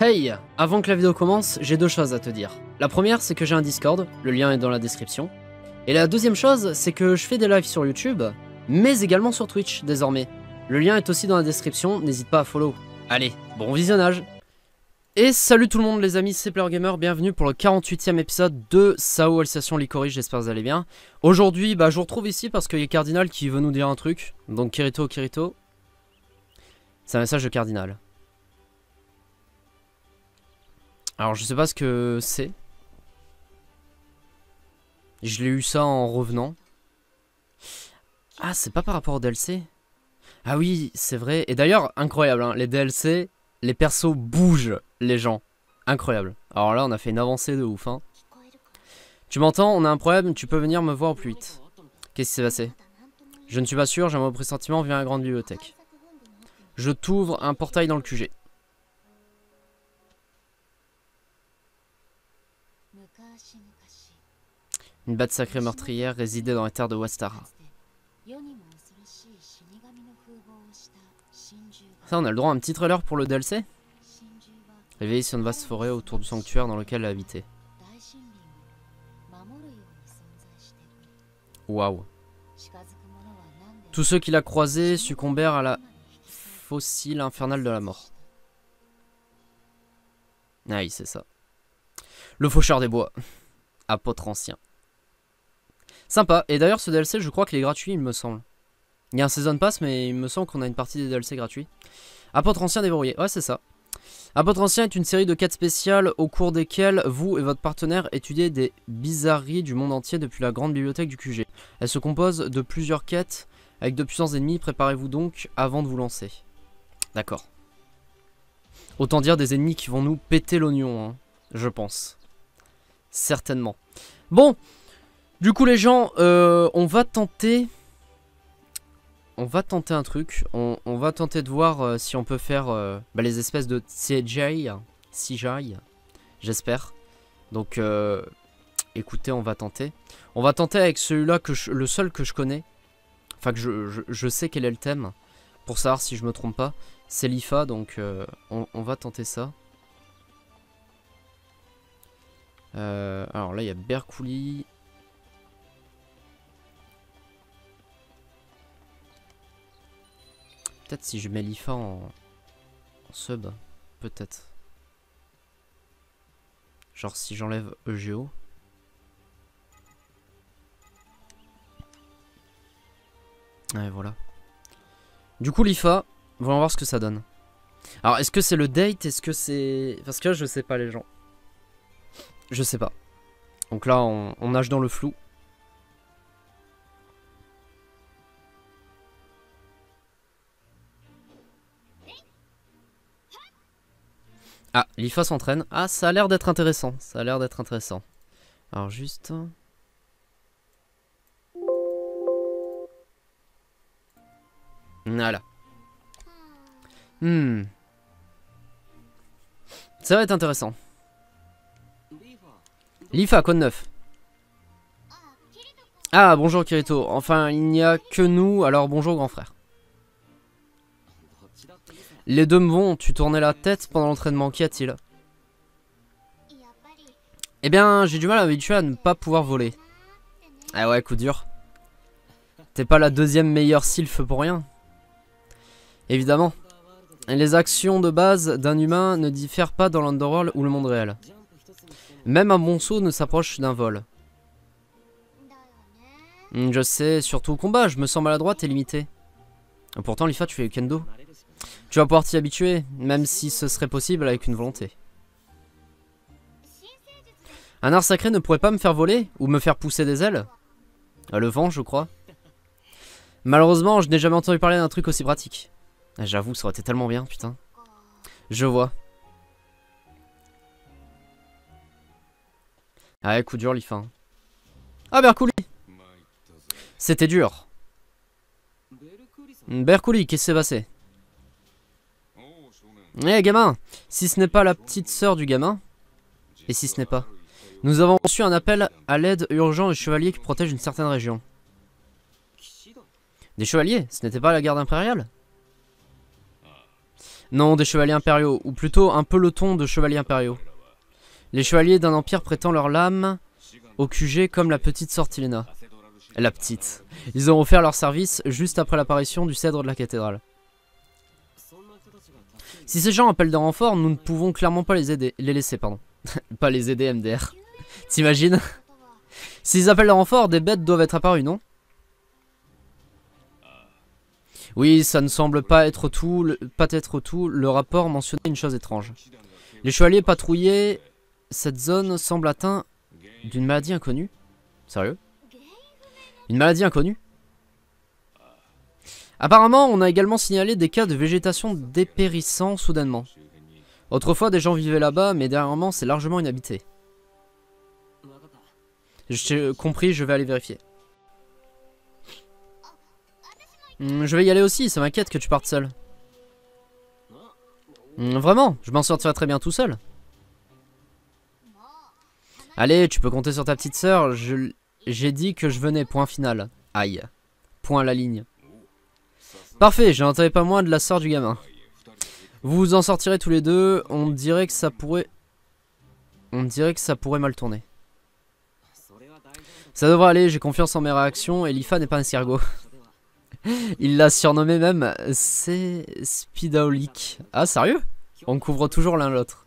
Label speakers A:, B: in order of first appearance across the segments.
A: Hey Avant que la vidéo commence, j'ai deux choses à te dire. La première, c'est que j'ai un Discord, le lien est dans la description. Et la deuxième chose, c'est que je fais des lives sur YouTube, mais également sur Twitch désormais. Le lien est aussi dans la description, n'hésite pas à follow. Allez, bon visionnage et salut tout le monde les amis, c'est PlayerGamer, bienvenue pour le 48ème épisode de Sao Alsation Licorice, j'espère que vous allez bien. Aujourd'hui, bah, je vous retrouve ici parce qu'il y a Cardinal qui veut nous dire un truc, donc Kirito Kirito, c'est un message de Cardinal. Alors je sais pas ce que c'est, je l'ai eu ça en revenant. Ah, c'est pas par rapport au DLC Ah oui, c'est vrai, et d'ailleurs, incroyable, hein, les DLC, les persos bougent les gens. Incroyable. Alors là, on a fait une avancée de ouf. Hein. Tu m'entends On a un problème, tu peux venir me voir au plus vite. Qu'est-ce qui s'est passé Je ne suis pas sûr, j'ai un mauvais pressentiment, viens à la grande bibliothèque. Je t'ouvre un portail dans le QG. Une batte sacrée meurtrière résidait dans les terres de Wastara. Ça, on a le droit à un petit trailer pour le DLC réveillé sur une vaste forêt autour du sanctuaire dans lequel elle habitait. Waouh. Tous ceux qui la croisé succombèrent à la fossile infernale de la mort. Ah c'est ça. Le faucheur des bois. Apôtre ancien. Sympa. Et d'ailleurs, ce DLC, je crois qu'il est gratuit, il me semble. Il y a un Season Pass, mais il me semble qu'on a une partie des DLC gratuits. Apôtre ancien débrouillé. Ouais, c'est ça. Apôtre Ancien est une série de quêtes spéciales au cours desquelles vous et votre partenaire étudiez des bizarreries du monde entier depuis la grande bibliothèque du QG. Elle se compose de plusieurs quêtes avec de puissants ennemis, préparez-vous donc avant de vous lancer. D'accord. Autant dire des ennemis qui vont nous péter l'oignon, hein, je pense. Certainement. Bon, du coup les gens, euh, on va tenter on va tenter un truc. On, va tenter de voir euh, si on peut faire euh, bah, les espèces de CJI. j'espère. Donc, euh, écoutez, on va tenter. On va tenter avec celui-là, que le seul que je connais. Enfin, que je, sais quel est le thème. Pour savoir si je me trompe pas. C'est l'IFA, donc on, va tenter ça. alors là, il y a Berkouli. Peut-être si je mets l'IFA en... sub, peut-être. Genre si j'enlève EGO. Ouais, voilà. Du coup, l'IFA, voyons voir ce que ça donne. Alors, est-ce que c'est le date Est-ce que c'est... Parce que là, je sais pas, les gens. Je sais pas. Donc là, on nage dans le flou. Ah, l'IFA s'entraîne. Ah, ça a l'air d'être intéressant. Ça a l'air d'être intéressant. Alors juste... Voilà. Hmm. Ça va être intéressant. L'IFA, code neuf Ah, bonjour Kirito. Enfin, il n'y a que nous, alors bonjour grand frère. Les deux me vont, tu tournais la tête pendant l'entraînement, qu'y a-t-il Eh bien, j'ai du mal à m'habituer à ne pas pouvoir voler. Ah ouais, coup dur. T'es pas la deuxième meilleure sylphe pour rien. Évidemment. Les actions de base d'un humain ne diffèrent pas dans l'Underworld ou le monde réel. Même un bon saut ne s'approche d'un vol. Hmm, je sais, surtout au combat, je me sens maladroite et limité. Pourtant, Lifa, tu fais du kendo. Tu vas pouvoir t'y habituer, même si ce serait possible avec une volonté. Un art sacré ne pourrait pas me faire voler ou me faire pousser des ailes euh, Le vent, je crois. Malheureusement, je n'ai jamais entendu parler d'un truc aussi pratique. Ah, j'avoue, ça aurait été tellement bien, putain. Je vois. Ah, coup dur, Lifa. Hein. Ah, Berkouli C'était dur. Berkouli, qu'est-ce qui s'est passé eh gamin Si ce n'est pas la petite sœur du gamin, et si ce n'est pas Nous avons reçu un appel à l'aide urgent des chevaliers qui protègent une certaine région. Des chevaliers Ce n'était pas la garde impériale Non, des chevaliers impériaux, ou plutôt un peloton de chevaliers impériaux. Les chevaliers d'un empire prêtent leur lame au QG comme la petite sœur La petite. Ils ont offert leur service juste après l'apparition du cèdre de la cathédrale. Si ces gens appellent des renforts, nous ne pouvons clairement pas les aider. Les laisser, pardon. pas les aider, MDR. T'imagines S'ils appellent des renforts, des bêtes doivent être apparues, non Oui, ça ne semble pas être tout. Le, pas être tout. Le rapport mentionnait une chose étrange. Les chevaliers patrouillaient. Cette zone semble atteinte d'une maladie inconnue. Sérieux Une maladie inconnue Apparemment, on a également signalé des cas de végétation dépérissant soudainement. Autrefois, des gens vivaient là-bas, mais dernièrement, c'est largement inhabité. J'ai compris, je vais aller vérifier. Hmm, je vais y aller aussi, ça m'inquiète que tu partes seul. Hmm, vraiment, je m'en sortirai très bien tout seul. Allez, tu peux compter sur ta petite sœur, j'ai dit que je venais, point final. Aïe. Point la ligne. Parfait, j'en pas moins de la soeur du gamin. Vous vous en sortirez tous les deux, on dirait que ça pourrait... On dirait que ça pourrait mal tourner. Ça devrait aller, j'ai confiance en mes réactions et Lifa n'est pas un escargot. Il l'a surnommé même, c'est Spidaolik. Ah sérieux On couvre toujours l'un l'autre.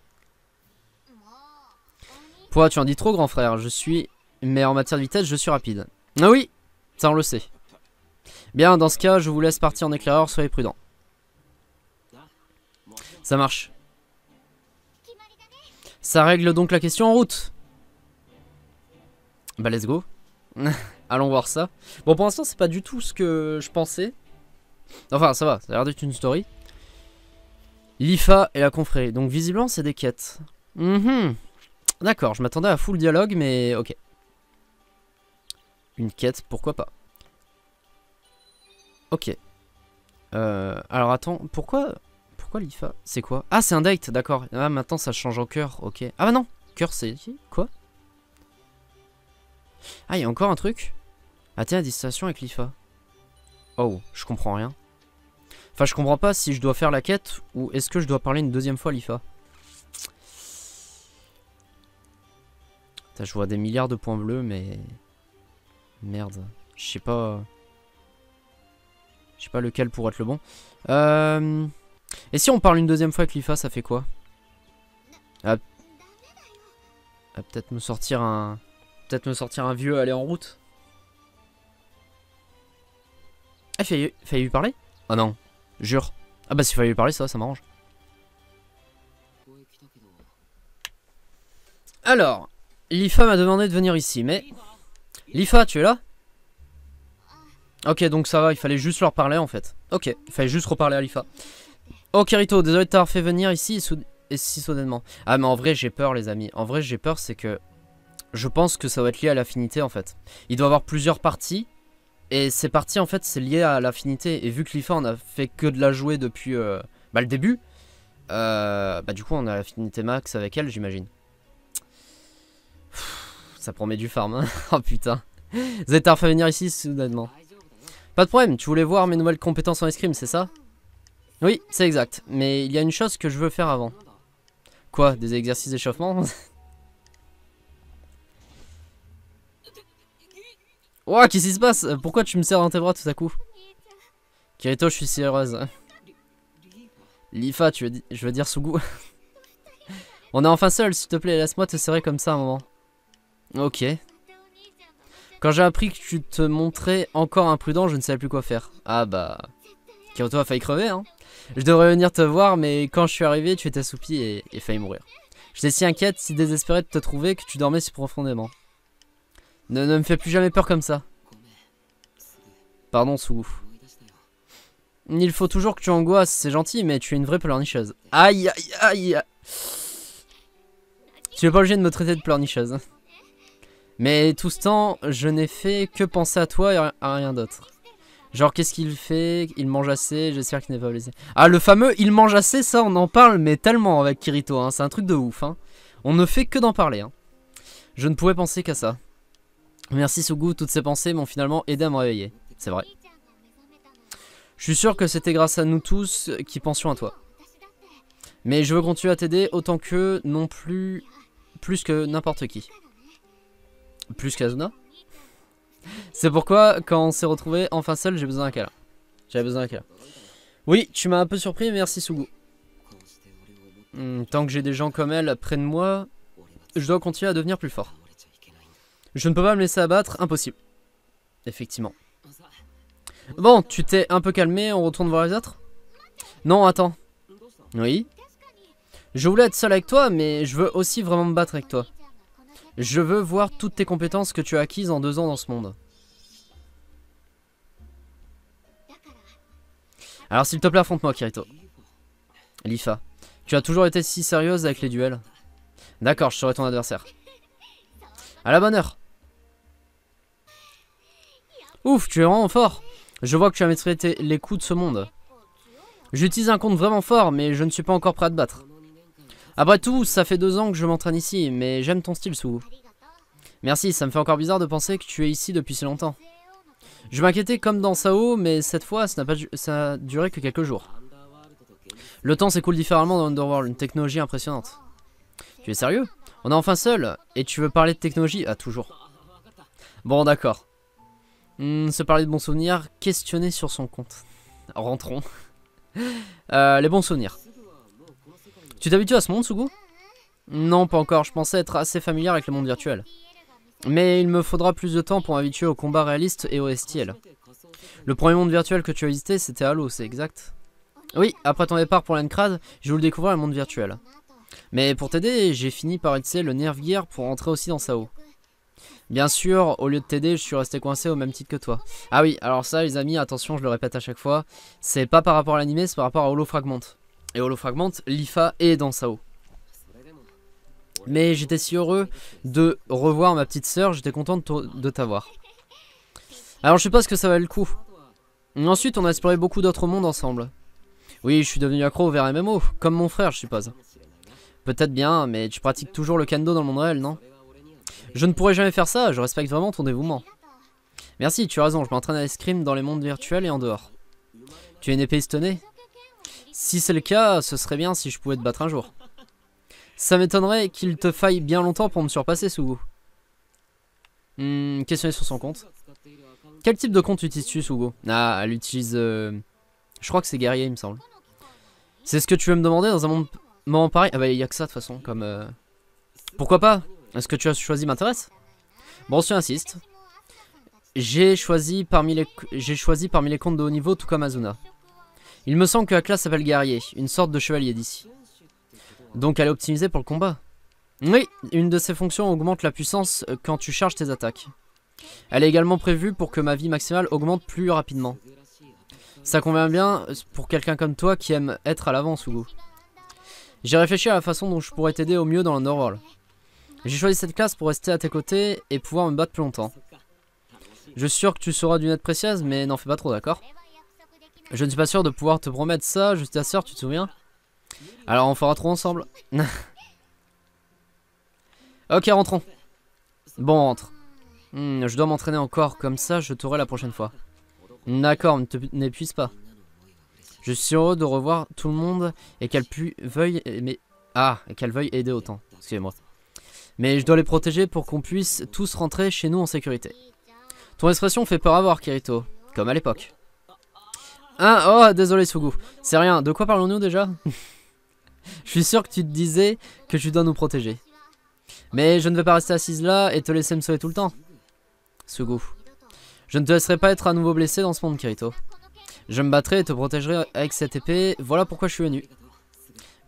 A: Pourquoi tu en dis trop grand frère, je suis... Mais en matière de vitesse, je suis rapide. Ah oui, ça on le sait. Bien, dans ce cas, je vous laisse partir en éclaireur, soyez prudents. Ça marche. Ça règle donc la question en route. Bah let's go. Allons voir ça. Bon pour l'instant c'est pas du tout ce que je pensais. Enfin ça va, ça a l'air d'être une story. L'IFA et la confrérie. Donc visiblement c'est des quêtes. Mhm. D'accord, je m'attendais à full dialogue mais ok. Une quête, pourquoi pas. Ok. Euh, alors attends, pourquoi pourquoi l'IFA C'est quoi Ah, c'est un date, d'accord. Ah, maintenant ça change en cœur, ok. Ah bah non Cœur, c'est... Quoi Ah, il y a encore un truc Ah tiens, avec l'IFA. Oh, je comprends rien. Enfin, je comprends pas si je dois faire la quête ou est-ce que je dois parler une deuxième fois à l'IFA. Je vois des milliards de points bleus, mais... Merde. Je sais pas... Je sais pas lequel pourrait être le bon. Euh, et si on parle une deuxième fois avec l'IFA, ça fait quoi ah, ah, peut-être me sortir un... Peut-être me sortir un vieux aller en route Ah, il lui parler Ah oh non, jure. Ah bah s'il fallait lui parler, ça, ça m'arrange. Alors, l'IFA m'a demandé de venir ici, mais... L'IFA, tu es là Ok, donc ça va, il fallait juste leur parler en fait. Ok, il fallait juste reparler à Lifa. Ok Rito désolé de t'avoir fait venir ici et si soudainement. Ah mais en vrai j'ai peur les amis. En vrai j'ai peur c'est que je pense que ça va être lié à l'affinité en fait. Il doit avoir plusieurs parties et ces parties en fait c'est lié à l'affinité. Et vu que Lifa on a fait que de la jouer depuis euh, bah, le début, euh, bah du coup on a l'affinité max avec elle j'imagine. Ça promet du farm. Hein. oh putain. t'avoir fait venir ici soudainement. Pas de problème, tu voulais voir mes nouvelles compétences en escrime, c'est ça Oui, c'est exact, mais il y a une chose que je veux faire avant. Quoi, des exercices d'échauffement Ouah, qu'est-ce qui se passe Pourquoi tu me serres dans tes bras tout à coup Kirito, je suis si heureuse. Lifa, tu veux je veux dire Sugu. On est enfin seul, s'il te plaît, laisse-moi te serrer comme ça un moment. Ok, quand j'ai appris que tu te montrais encore imprudent, je ne savais plus quoi faire. Ah bah... Kyoto a failli crever, hein. Je devrais venir te voir, mais quand je suis arrivé, tu étais assoupi et, failli mourir. J'étais si inquiète, si désespérée de te trouver, que tu dormais si profondément. Ne, me fais plus jamais peur comme ça. Pardon, Sou. Il faut toujours que tu angoisses, c'est gentil, mais tu es une vraie pleurnicheuse. Aïe, aïe, aïe. Tu n'es pas obligé de me traiter de pleurnicheuse. Mais tout ce temps, je n'ai fait que penser à toi et à rien d'autre. Genre, qu'est-ce qu'il fait Il mange assez, j'espère qu'il n'est pas blessé. Ah, le fameux il mange assez, ça, on en parle, mais tellement avec Kirito, hein. c'est un truc de ouf. Hein. On ne fait que d'en parler. Hein. Je ne pouvais penser qu'à ça. Merci Sugu, toutes ces pensées m'ont finalement aidé à me réveiller. C'est vrai. Je suis sûr que c'était grâce à nous tous qui pensions à toi. Mais je veux continuer à t'aider autant que non plus... Plus que n'importe qui. Plus qu'Azuna. C'est pourquoi, quand on s'est retrouvé enfin seul, j'ai besoin d'un câlin. J'avais besoin d'un câlin. Oui, tu m'as un peu surpris, merci Sugu. Hmm, tant que j'ai des gens comme elle près de moi, je dois continuer à devenir plus fort. Je ne peux pas me laisser abattre, impossible. Effectivement. Bon, tu t'es un peu calmé, on retourne voir les autres Non, attends. Oui Je voulais être seul avec toi, mais je veux aussi vraiment me battre avec toi. Je veux voir toutes tes compétences que tu as acquises en deux ans dans ce monde. Alors s'il te plaît, affronte-moi, Kirito. Lifa. Tu as toujours été si sérieuse avec les duels. D'accord, je serai ton adversaire. À la bonne heure. Ouf, tu es vraiment fort. Je vois que tu as maîtrisé les coups de ce monde. J'utilise un compte vraiment fort, mais je ne suis pas encore prêt à te battre. Après ah bah tout, ça fait deux ans que je m'entraîne ici, mais j'aime ton style, Sou. Merci, ça me fait encore bizarre de penser que tu es ici depuis si longtemps. Je m'inquiétais comme dans Sao, mais cette fois, ça n'a pas ça a duré que quelques jours. Le temps s'écoule différemment dans Underworld, une technologie impressionnante. Tu es sérieux On est enfin seul, et tu veux parler de technologie Ah, toujours. Bon, d'accord. Hmm, se parler de bons souvenirs, questionner sur son compte. Rentrons. Euh, les bons souvenirs. Tu t'habitues à ce monde, Sugu Non, pas encore. Je pensais être assez familier avec le monde virtuel. Mais il me faudra plus de temps pour m'habituer aux combats réalistes et au STL. Le premier monde virtuel que tu as visité, c'était Halo, c'est exact Oui, après ton départ pour l'Encrad, j'ai voulu découvrir le monde virtuel. Mais pour t'aider, j'ai fini par utiliser le Nerve Gear pour entrer aussi dans Sao. Bien sûr, au lieu de t'aider, je suis resté coincé au même titre que toi. Ah oui, alors ça les amis, attention, je le répète à chaque fois, c'est pas par rapport à l'animé, c'est par rapport à Holo Fragment et fragmente l'IFA et dans Sao. Mais j'étais si heureux de revoir ma petite sœur, j'étais content de t'avoir. Alors je sais pas ce que ça valait le coup. ensuite, on a exploré beaucoup d'autres mondes ensemble. Oui, je suis devenu accro au vers MMO, comme mon frère, je suppose. Peut-être bien, mais tu pratiques toujours le kendo dans le monde réel, non Je ne pourrais jamais faire ça, je respecte vraiment ton dévouement. Merci, tu as raison, je m'entraîne à l'escrime dans les mondes virtuels et en dehors. Tu es une épée stonée si c'est le cas, ce serait bien si je pouvais te battre un jour. Ça m'étonnerait qu'il te faille bien longtemps pour me surpasser, Sugu. Hmm, questionner sur son compte. Quel type de compte utilises-tu, Sugo Ah, elle utilise... Euh, je crois que c'est guerrier, il me semble. C'est ce que tu veux me demander dans un moment pareil Ah bah, il n'y a que ça, de toute façon, comme... Euh, pourquoi pas Est-ce que tu as choisi m'intéresse Bon, si tu insistes. J'ai choisi, parmi les... choisi parmi les comptes de haut niveau, tout comme Azuna. Il me semble que la classe s'appelle guerrier, une sorte de chevalier d'ici. Donc elle est optimisée pour le combat. Oui, une de ses fonctions augmente la puissance euh, quand tu charges tes attaques. Elle est également prévue pour que ma vie maximale augmente plus rapidement. Ça convient bien euh, pour quelqu'un comme toi qui aime être à l'avance, Hugo. J'ai réfléchi à la façon dont je pourrais t'aider au mieux dans la Norwall. J'ai choisi cette classe pour rester à tes côtés et pouvoir me battre plus longtemps. Je suis sûr que tu seras d'une aide précieuse, mais n'en fais pas trop, d'accord je ne suis pas sûr de pouvoir te promettre ça, juste ta sœur, tu te souviens Alors on fera trop ensemble. ok, rentrons. Bon, entre. rentre. Hmm, je dois m'entraîner encore, comme ça je t'aurai la prochaine fois. D'accord, ne n'épuise pas. Je suis heureux de revoir tout le monde et qu'elle veuille mais ah, qu'elle veuille aider autant. Excusez-moi. Mais je dois les protéger pour qu'on puisse tous rentrer chez nous en sécurité. Ton expression fait peur à voir, Kirito, comme à l'époque. Ah Oh, désolé Sugu, C'est rien, de quoi parlons-nous déjà Je suis sûr que tu te disais que tu dois nous protéger. Mais je ne vais pas rester assise là et te laisser me sauver tout le temps. Sugu Je ne te laisserai pas être à nouveau blessé dans ce monde, Kirito. Je me battrai et te protégerai avec cette épée, voilà pourquoi je suis venu.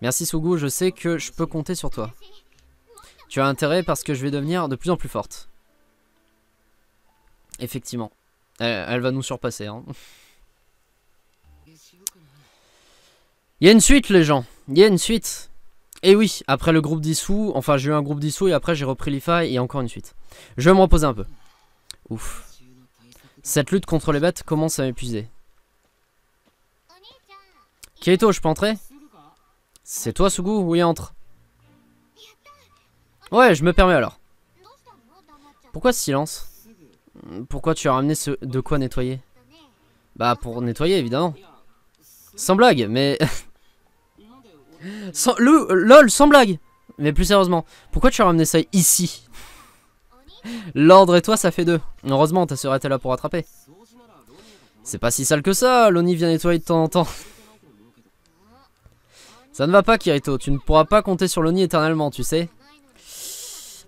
A: Merci Sugu, je sais que je peux compter sur toi. Tu as intérêt parce que je vais devenir de plus en plus forte. Effectivement. Elle, elle va nous surpasser. Hein. Il y a une suite, les gens. Il y a une suite. Et oui, après le groupe dissous, enfin j'ai eu un groupe dissous et après j'ai repris l'IFA et encore une suite. Je vais me reposer un peu. Ouf. Cette lutte contre les bêtes commence à m'épuiser. Keito, je peux entrer C'est toi, Sugu Oui, entre. Ouais, je me permets alors. Pourquoi ce silence Pourquoi tu as ramené ce... de quoi nettoyer Bah, pour nettoyer, évidemment. Sans blague, mais... Sans, le, LOL, sans blague Mais plus sérieusement, pourquoi tu as ramené ça ici L'ordre et toi, ça fait deux. Heureusement, ta sœur était là pour attraper. C'est pas si sale que ça, Loni vient nettoyer de temps en temps. Ça ne va pas, Kirito, tu ne pourras pas compter sur Loni éternellement, tu sais.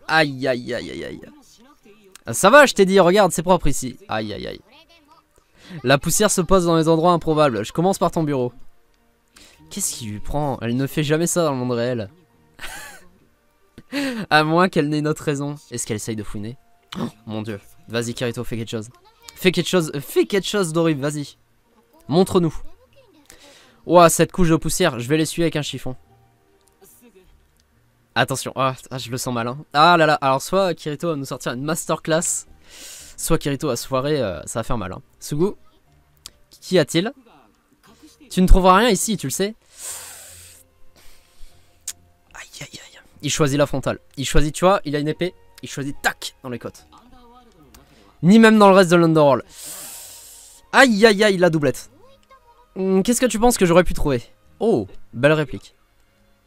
A: Aïe, aïe, aïe, aïe, aïe. Ça va, je t'ai dit, regarde, c'est propre ici. Aïe, aïe, aïe. La poussière se pose dans les endroits improbables. Je commence par ton bureau. Qu'est-ce qui lui prend Elle ne fait jamais ça dans le monde réel. à moins qu'elle n'ait notre raison. Est-ce qu'elle essaye de fouiner oh, Mon dieu. Vas-y, Kirito, fais quelque chose. Fais quelque chose, fais quelque chose d'horrible, vas-y. Montre-nous. Ouah, cette couche de poussière, je vais l'essuyer avec un chiffon. Attention, ah, ah, je le sens malin. Hein. Ah là là, alors soit Kirito va nous sortir une masterclass, soit Kirito va se foirer, euh, ça va faire mal. Hein. Sugu, qui a-t-il Tu ne trouveras rien ici, tu le sais. il choisit la frontale. Il choisit, tu vois, il a une épée, il choisit tac dans les côtes. Ni même dans le reste de l'underworld. Aïe aïe aïe la doublette. Hmm, qu'est-ce que tu penses que j'aurais pu trouver Oh, belle réplique.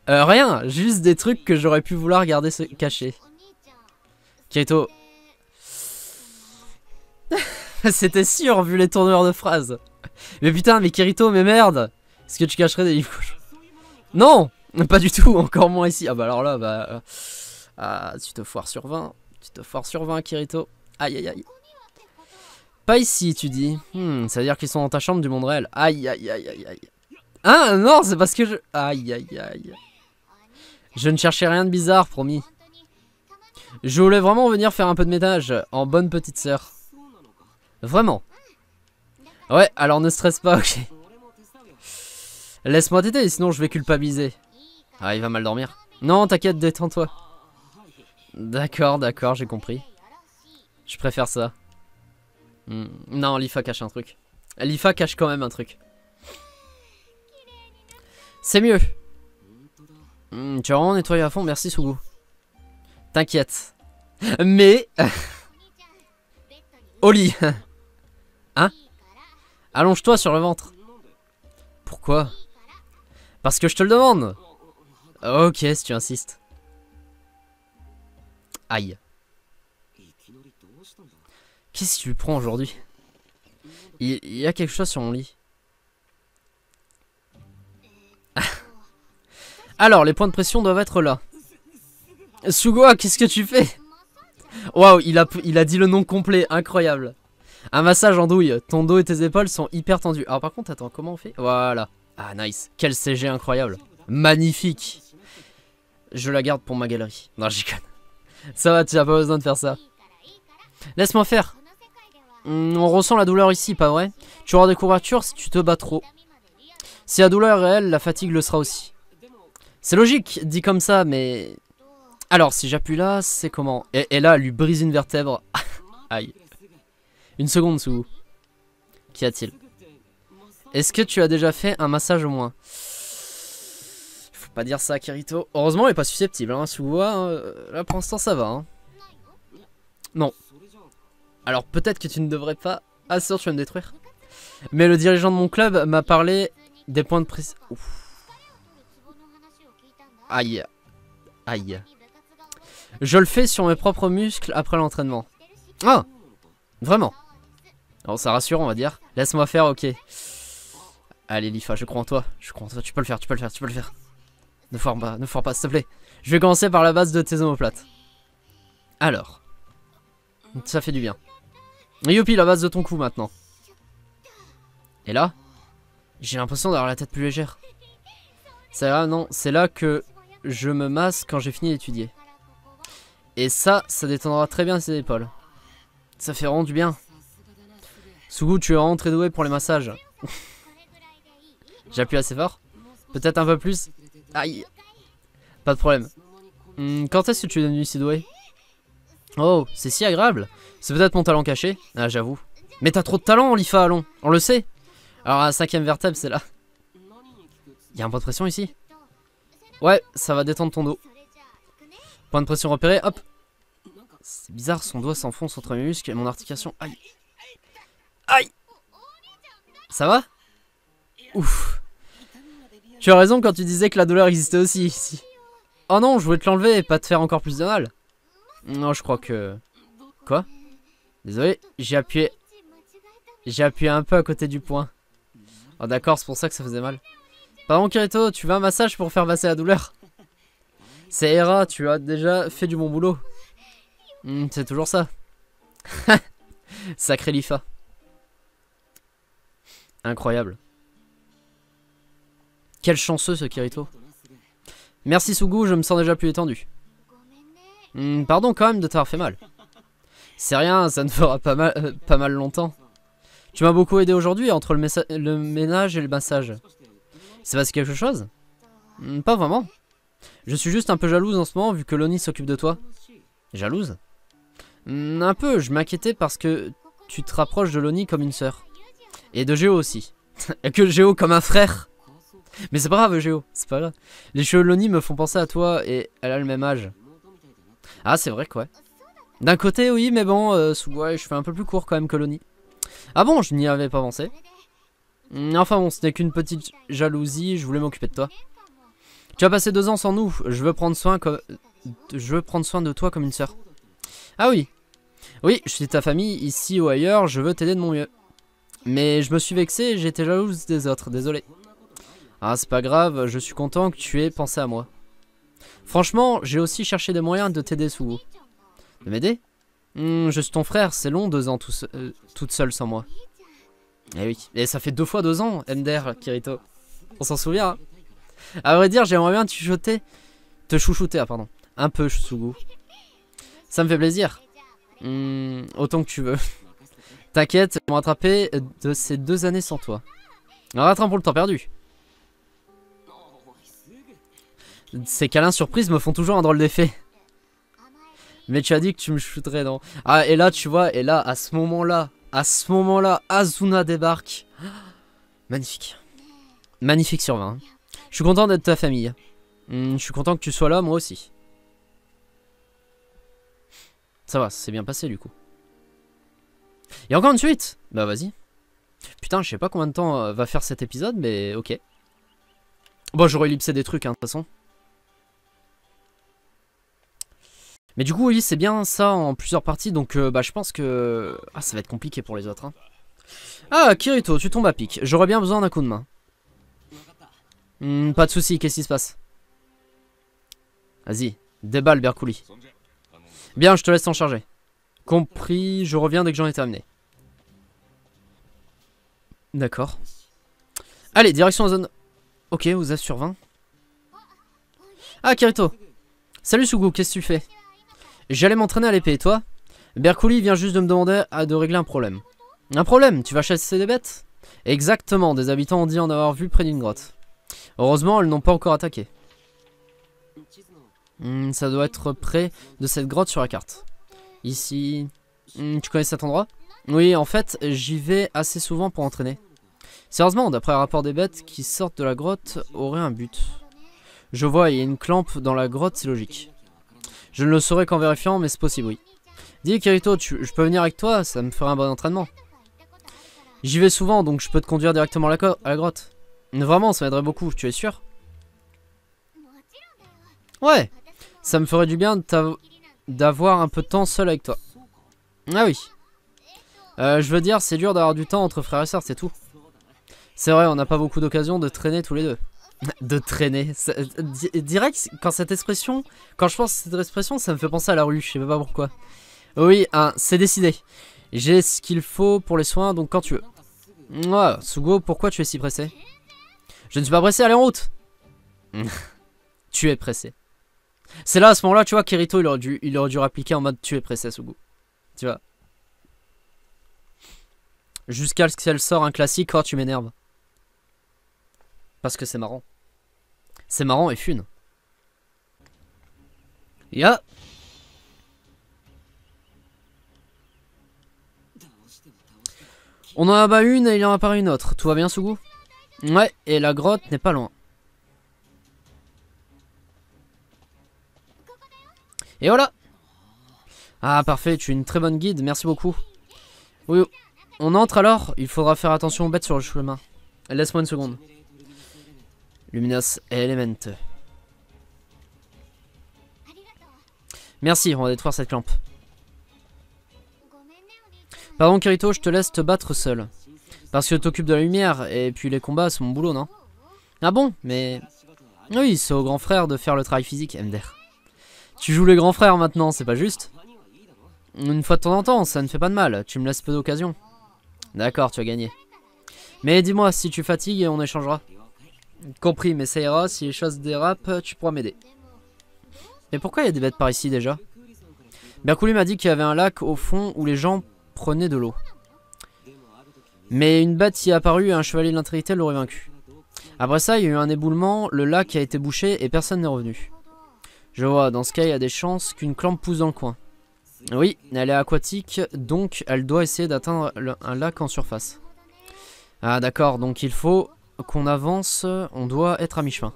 A: Euh, rien, juste des trucs que j'aurais pu vouloir garder cachés. Kirito. C'était sûr vu les tourneurs de phrases. Mais putain, mais Kirito, mais merde Est-ce que tu cacherais des livres Non Pas du tout, encore moins ici. Ah bah alors là, bah... Euh, ah, tu te foires sur 20. Tu te foires sur 20, Kirito. Aïe, aïe, aïe. Pas ici, tu dis. Hmm, ça veut dire qu'ils sont dans ta chambre du monde réel. Aïe, aïe, aïe, aïe, aïe. Hein non, c'est parce que je... Aïe, aïe, aïe. Je ne cherchais rien de bizarre, promis. Je voulais vraiment venir faire un peu de ménage, en bonne petite sœur. Vraiment. Ouais, alors ne stresse pas, ok. Laisse-moi t'aider, sinon je vais culpabiliser. Ah, il va mal dormir. Non, t'inquiète, détends-toi. D'accord, d'accord, j'ai compris. Je préfère ça. Hmm. Non, Lifa cache un truc. Lifa cache quand même un truc. C'est mieux. Hmm, tu as vraiment nettoyé à fond, merci Sugu. T'inquiète. Mais... Oli hein Allonge-toi sur le ventre. Pourquoi Parce que je te le demande. Ok, si tu insistes. Aïe. Qu'est-ce tu lui prends aujourd'hui il, y a quelque chose sur mon lit. Ah. Alors, les points de pression doivent être là. Sugoa, qu'est-ce que tu fais Waouh, il a, il a dit le nom complet, incroyable. Un massage en douille, ton dos et tes épaules sont hyper tendus. Alors par contre, attends, comment on fait Voilà. Ah, nice. Quel CG incroyable. Magnifique. Je la garde pour ma galerie. Non, j'y connais. Ça va, tu n'as pas besoin de faire ça. Laisse-moi faire. Hmm, on ressent la douleur ici, pas vrai Tu auras des couvertures si tu te bats trop. Si la douleur est réelle, la fatigue le sera aussi. C'est logique, dit comme ça, mais... Alors, si j'appuie là, c'est comment et, là, elle lui brise une vertèbre. Aïe. Une seconde, sous. Qu'y a-t-il Est-ce que tu as déjà fait un massage au moins pas dire ça à Kirito. Heureusement, elle est pas susceptible. Hein. Si vous voyez, hein. là pour l'instant ça va. Hein. Non. Alors peut-être que tu ne devrais pas... Ah sûr, tu vas me détruire. Mais le dirigeant de mon club m'a parlé des points de précision. Aïe. Aïe. Je le fais sur mes propres muscles après l'entraînement. Ah Vraiment Alors ça rassure, on va dire. Laisse-moi faire, ok. Allez, Lifa, je crois en toi. Je crois en toi. Tu peux le faire, tu peux le faire, tu peux le faire. Ne foire pas, ne foire pas, s'il te plaît. Je vais commencer par la base de tes omoplates. Alors. Ça fait du bien. Et la base de ton cou maintenant. Et là J'ai l'impression d'avoir la tête plus légère. C'est là, non, c'est là que je me masse quand j'ai fini d'étudier. Et ça, ça détendra très bien ses épaules. Ça fait vraiment du bien. Sougou, tu es vraiment doué pour les massages. J'appuie assez fort Peut-être un peu plus Aïe. Ah, Pas de problème. Hmm, quand est-ce que tu devenu si doué Oh, c'est si agréable. C'est peut-être mon talent caché. Ah, j'avoue. Mais t'as trop de talent, Lifa, allons. On le sait. Alors, la cinquième vertèbre, c'est là. Y a un point de pression ici Ouais, ça va détendre ton dos. Point de pression repéré, hop. C'est bizarre, son doigt s'enfonce entre mes muscles et mon articulation. Aïe. Aïe. Ça va Ouf. Tu as raison quand tu disais que la douleur existait aussi ici. Oh non, je voulais te l'enlever et pas te faire encore plus de mal. Non, je crois que... Quoi Désolé, j'ai appuyé... J'ai appuyé un peu à côté du point. Oh d'accord, c'est pour ça que ça faisait mal. Pardon Kirito, tu veux un massage pour faire passer la douleur C'est Hera, tu as déjà fait du bon boulot. Hmm, c'est toujours ça. Sacré Lifa. Incroyable. Quel chanceux ce Kirito. Merci Sugu, je me sens déjà plus étendu. Hmm, pardon quand même de t'avoir fait mal. C'est rien, ça ne fera pas mal, euh, pas mal longtemps. Tu m'as beaucoup aidé aujourd'hui entre le, ménage et le massage. C'est va, quelque chose hmm, Pas vraiment. Je suis juste un peu jalouse en ce moment vu que Loni s'occupe de toi. Jalouse hmm, Un peu, je m'inquiétais parce que tu te rapproches de Loni comme une sœur. Et de Géo aussi. que Géo comme un frère mais c'est pas grave, Géo, c'est pas là. Les Lonnie me font penser à toi et elle a le même âge. Ah, c'est vrai quoi. D'un côté, oui, mais bon, euh, ouais, je fais un peu plus court quand même que Lonnie. Ah bon, je n'y avais pas pensé. Mm, enfin bon, ce n'est qu'une petite jalousie, je voulais m'occuper de toi. Tu as passé deux ans sans nous, je veux prendre soin, comme... je veux prendre soin de toi comme une sœur. Ah oui, oui, je suis ta famille, ici ou ailleurs, je veux t'aider de mon mieux. Mais je me suis vexé, j'étais jalouse des autres, désolé. Ah, c'est pas grave, je suis content que tu aies pensé à moi. Franchement, j'ai aussi cherché des moyens de t'aider, Sugu De m'aider hmm, Je suis ton frère, c'est long deux ans tout euh, toute seule sans moi. Eh oui, et ça fait deux fois deux ans, Ender Kirito. On s'en souvient. Hein à vrai dire, j'aimerais bien te chuchoter. Te chouchouter, ah, pardon. Un peu, Sugu Ça me fait plaisir. Hmm, autant que tu veux. T'inquiète, ils m'ont rattrapé de ces deux années sans toi. On ah, rattrape pour le temps perdu. Ces câlins surprises me font toujours un drôle d'effet. Mais tu as dit que tu me shooterais, dans. Ah, et là, tu vois, et là, à ce moment-là, à ce moment-là, Azuna débarque. magnifique. Magnifique sur 20. Hein. Je suis content d'être ta famille. Hmm, je suis content que tu sois là, moi aussi. Ça va, c'est bien passé, du coup. Et encore une suite Bah, vas-y. Putain, je sais pas combien de temps euh, va faire cet épisode, mais ok. Bon, j'aurais ellipsé des trucs, hein, de toute façon. Mais du coup, oui, c'est bien ça en plusieurs parties, donc euh, bah, je pense que... Ah, ça va être compliqué pour les autres. Hein. Ah, Kirito, tu tombes à pic. J'aurais bien besoin d'un coup de main. Hmm, pas de souci. qu'est-ce qui se passe Vas-y, déballe Berkouli. Bien, je te laisse t'en charger. Compris, je reviens dès que j'en ai terminé. D'accord. Allez, direction la zone... Ok, vous êtes sur 20. Ah, Kirito Salut Sugu, qu'est-ce que tu fais J'allais m'entraîner à l'épée, toi Bercouli vient juste de me demander ah, de régler un problème. Un problème Tu vas chasser des bêtes Exactement, des habitants ont dit en avoir vu près d'une grotte. Heureusement, elles n'ont pas encore attaqué. Hmm, ça doit être près de cette grotte sur la carte. Ici... Hmm, tu connais cet endroit Oui, en fait, j'y vais assez souvent pour entraîner. Sérieusement, d'après le rapport des bêtes qui sortent de la grotte, auraient un but. Je vois, il y a une clampe dans la grotte, c'est logique. Je ne le saurais qu'en vérifiant, mais c'est possible, oui. Dis, Kirito, je peux venir avec toi Ça me ferait un bon entraînement. J'y vais souvent, donc je peux te conduire directement à la, à grotte. Vraiment, ça m'aiderait beaucoup, tu es sûr Ouais Ça me ferait du bien d'avoir un peu de temps seul avec toi. Ah oui. Euh, je veux dire, c'est dur d'avoir du temps entre frères et sœurs, c'est tout. C'est vrai, on n'a pas beaucoup d'occasion de traîner tous les deux. De traîner. Euh, direct, quand cette expression, quand je pense à cette expression, ça me fait penser à la rue, je sais pas pourquoi. Oui, hein, c'est décidé. J'ai ce qu'il faut pour les soins, donc quand tu veux. Sugo, pourquoi tu es si pressé Je ne suis pas pressé, allez en route mm. Tu es pressé. C'est là, à ce moment-là, tu vois, Kirito, il aurait, dû, il aurait dû appliquer en mode tu es pressé, Sugo. Tu vois. Jusqu'à ce qu'elle sort un classique, oh, tu m'énerves. Parce que c'est marrant. C'est marrant et fun. Ya On en a bas une et il en a apparaît une autre. Tout va bien, Sugu Ouais, et la grotte n'est pas loin. Et voilà Ah, parfait, tu es une très bonne guide, merci beaucoup. Oui, on entre alors Il faudra faire attention aux bêtes sur le chemin. Laisse-moi une seconde. Luminous Element. Merci, on va détruire cette lampe. Pardon Kirito, je te laisse te battre seul. Parce que t'occupes de la lumière, et puis les combats, c'est mon boulot, non Ah bon Mais... Oui, c'est au grand frère de faire le travail physique, MDR. Tu joues les grands frères maintenant, c'est pas juste Une fois de temps en temps, ça ne fait pas de mal, tu me laisses peu d'occasion. D'accord, tu as gagné. Mais dis-moi, si tu fatigues, on échangera. Compris, mais ça ira, si les choses dérapent, tu pourras m'aider. Mais pourquoi il y a des bêtes par ici déjà Berkouli m'a dit qu'il y avait un lac au fond où les gens prenaient de l'eau. Mais une bête y est apparue et un chevalier de l'intégrité l'aurait vaincu. Après ça, il y a eu un éboulement, le lac a été bouché et personne n'est revenu. Je vois, dans ce cas, il y a des chances qu'une clampe pousse dans le coin. Oui, elle est aquatique, donc elle doit essayer d'atteindre un lac en surface. Ah d'accord, donc il faut qu'on avance, on doit être à mi-chemin.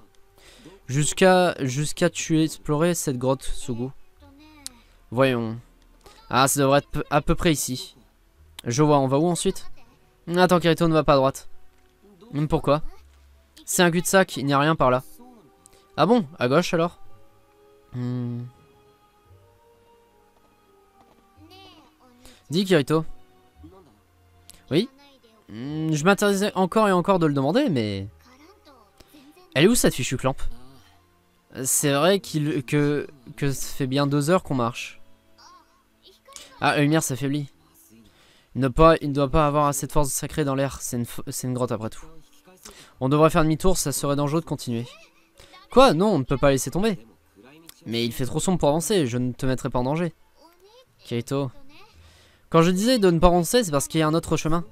A: Jusqu'à jusqu'à tuer, explorer cette grotte, Sogo. Voyons. Ah, ça devrait être à peu près ici. Je vois, on va où ensuite Attends, Kirito ne va pas à droite. Hmm, pourquoi C'est un cul-de-sac, il n'y a rien par là. Ah bon À gauche alors hmm. Dis Kirito, Hmm, je m'interdisais encore et encore de le demander, mais... Elle est où cette fichue clamp C'est vrai qu'il que, que ça fait bien deux heures qu'on marche. Ah, la lumière s'affaiblit. Il ne, pas, il ne doit pas avoir assez de force sacrée dans l'air, c'est une, grotte après tout. On devrait faire demi-tour, ça serait dangereux de continuer. Quoi Non, on ne peut pas laisser tomber. Mais il fait trop sombre pour avancer, je ne te mettrai pas en danger. Kaito. Quand je disais de ne pas avancer, c'est parce qu'il y a un autre chemin.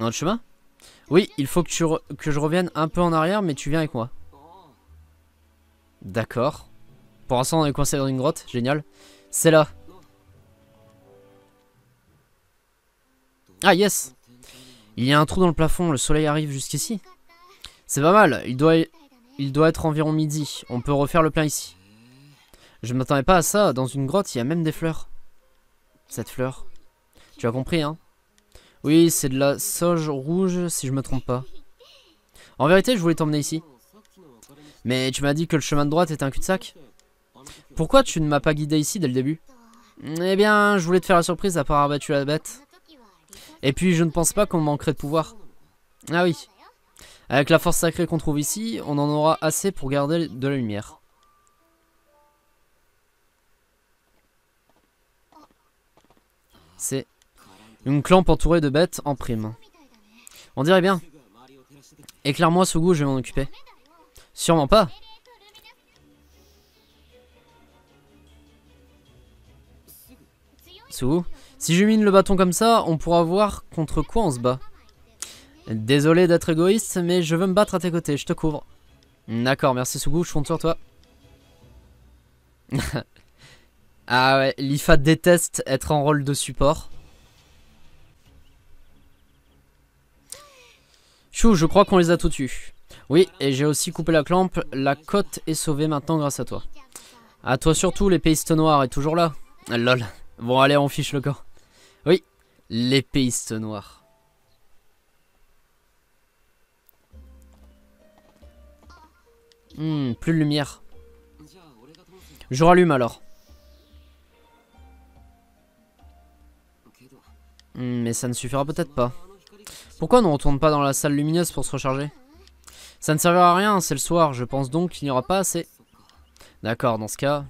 A: Un autre chemin Oui, il faut que, tu que je revienne un peu en arrière, mais tu viens avec moi. D'accord. Pour l'instant, on est coincé dans une grotte. Génial. C'est là. Ah, yes Il y a un trou dans le plafond. Le soleil arrive jusqu'ici. C'est pas mal. Il doit, e-, il doit être environ midi. On peut refaire le plein ici. Je ne m'attendais pas à ça. Dans une grotte, il y a même des fleurs. Cette fleur. Tu as compris, hein oui, c'est de la sauge rouge, si je me trompe pas. En vérité, je voulais t'emmener ici. Mais tu m'as dit que le chemin de droite était un cul-de-sac. Pourquoi tu ne m'as pas guidé ici dès le début Eh bien, je voulais te faire la surprise à part abattu la bête. Et puis, je ne pense pas qu'on manquerait de pouvoir. Ah oui. Avec la force sacrée qu'on trouve ici, on en aura assez pour garder de la lumière. C'est une clampe entourée de bêtes en prime. On dirait bien. Éclaire-moi ce je vais m'en occuper. Sûrement pas. Sugu Si je mine le bâton comme ça, on pourra voir contre quoi on se bat. Désolé d'être égoïste, mais je veux me battre à tes côtés, je te couvre. D'accord, merci Sugu, je compte sur toi. ah ouais, l'IFA déteste être en rôle de support. Chou, je crois qu'on les a tous tués. Oui, et j'ai aussi coupé la clampe. La côte est sauvée maintenant grâce à toi. À toi surtout, l'épéiste noire est toujours là. Lol. Bon, allez, on fiche le corps. Oui, les noire. Hmm, plus de lumière. Je rallume alors. Hmm, mais ça ne suffira peut-être pas. Pourquoi ne retourne pas dans la salle lumineuse pour se recharger Ça ne servira à rien, c'est le soir, je pense donc qu'il n'y aura pas assez. D'accord, dans ce cas...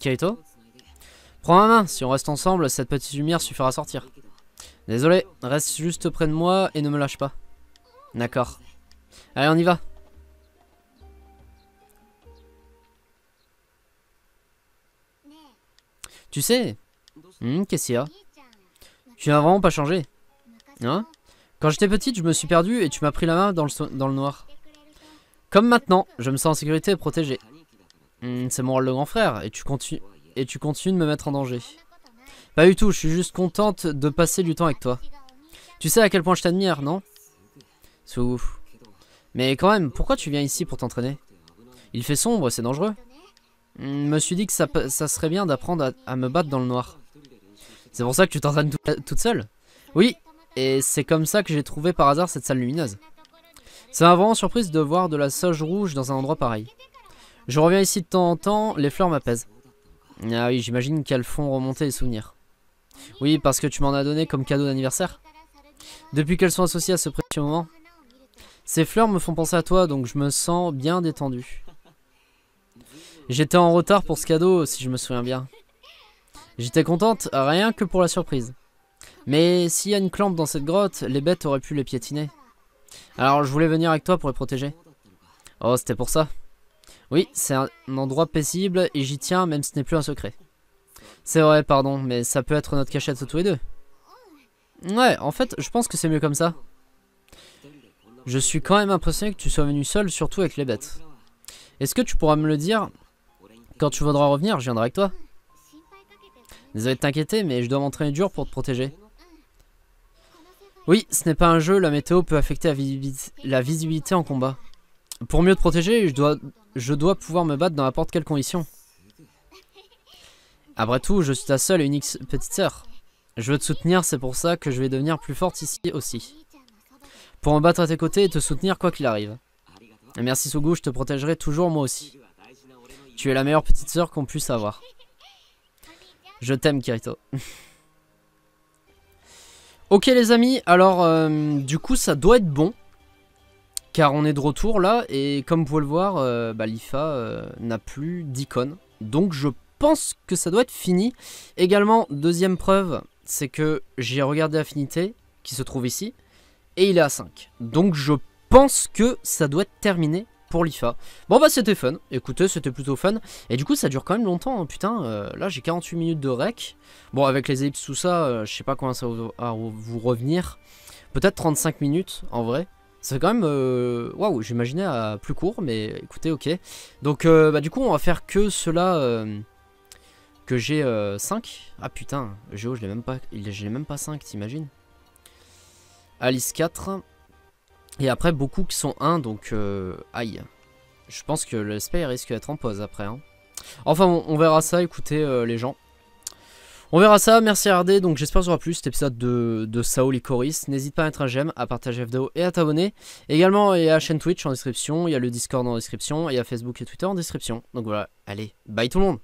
A: Kaito Prends ma main, si on reste ensemble, cette petite lumière suffira à sortir. Désolé, reste juste près de moi et ne me lâche pas. D'accord. Allez, on y va. Tu sais hmm, Qu'est-ce qu'il y a Tu n'as vraiment pas changé. Hein quand j'étais petite, je me suis perdu et tu m'as pris la main dans le, dans le noir. Comme maintenant, je me sens en sécurité et protégé. Hmm, c'est mon rôle de grand frère et tu, continues, et tu continues de me mettre en danger. Pas du tout, je suis juste contente de passer du temps avec toi. Tu sais à quel point je t'admire, non C'est Mais quand même, pourquoi tu viens ici pour t'entraîner Il fait sombre, c'est dangereux. Je hmm, me suis dit que ça, serait bien d'apprendre à, me battre dans le noir. C'est pour ça que tu t'entraînes toute seule Oui, et c'est comme ça que j'ai trouvé par hasard cette salle lumineuse. Ça m'a vraiment surprise de voir de la sauge rouge dans un endroit pareil. Je reviens ici de temps en temps, les fleurs m'apaisent. Ah oui, j'imagine qu'elles font remonter les souvenirs. Oui, parce que tu m'en as donné comme cadeau d'anniversaire. Depuis qu'elles sont associées à ce précieux moment. Ces fleurs me font penser à toi, donc je me sens bien détendu. J'étais en retard pour ce cadeau, si je me souviens bien. J'étais contente, rien que pour la surprise. Mais s'il y a une clampe dans cette grotte, les bêtes auraient pu les piétiner. Alors je voulais venir avec toi pour les protéger. Oh, c'était pour ça. Oui, c'est un endroit paisible et j'y tiens même si ce n'est plus un secret. C'est vrai, pardon, mais ça peut être notre cachette tous les deux. Ouais, en fait, je pense que c'est mieux comme ça. Je suis quand même impressionné que tu sois venu seul, surtout avec les bêtes. Est-ce que tu pourras me le dire Quand tu voudras revenir, je viendrai avec toi. Désolé de t'inquiéter, mais je dois m'entraîner dur pour te protéger. Oui, ce n'est pas un jeu, la météo peut affecter la, visibilité, en combat. Pour mieux te protéger, je dois, je dois pouvoir me battre dans n'importe quelle condition. Après tout, je suis ta seule et unique petite sœur. Je veux te soutenir, c'est pour ça que je vais devenir plus forte ici aussi. Pour me battre à tes côtés et te soutenir quoi qu'il arrive. merci Sugu, je te protégerai toujours moi aussi. Tu es la meilleure petite sœur qu'on puisse avoir. Je t'aime Kirito. Ok les amis, alors euh, du coup ça doit être bon. Car on est de retour là et comme vous pouvez le voir, euh, bah, l'IFA euh, n'a plus d'icône. Donc je pense que ça doit être fini. Également, deuxième preuve, c'est que j'ai regardé Affinité qui se trouve ici et il est à 5. Donc je pense que ça doit être terminé pour l'IFA. Bon bah c'était fun, écoutez c'était plutôt fun, et du coup ça dure quand même longtemps, hein. putain, euh, là j'ai 48 minutes de rec, bon avec les ellipses tout ça, euh, je sais pas comment ça va vous revenir, peut-être 35 minutes en vrai, c'est quand même, euh, waouh, j'imaginais à plus court, mais écoutez ok, donc bah du coup on va faire que cela... que j'ai 5 Ah putain, Géo, je l'ai même pas, je l'ai même pas 5, t'imagines Alice 4, et après, beaucoup qui sont 1, donc euh, aïe. Je pense que l'aspect risque d'être en pause après. Hein. Enfin, on, verra ça, écoutez euh, les gens. On verra ça, merci RD, donc j'espère que aura plu cet épisode de, de Sao N'hésite pas à mettre un j'aime, à partager la vidéo et à t'abonner. Également, il y a la chaîne Twitch en description, il y a le Discord en description, et il y a Facebook et Twitter en description. Donc voilà, allez, bye tout le monde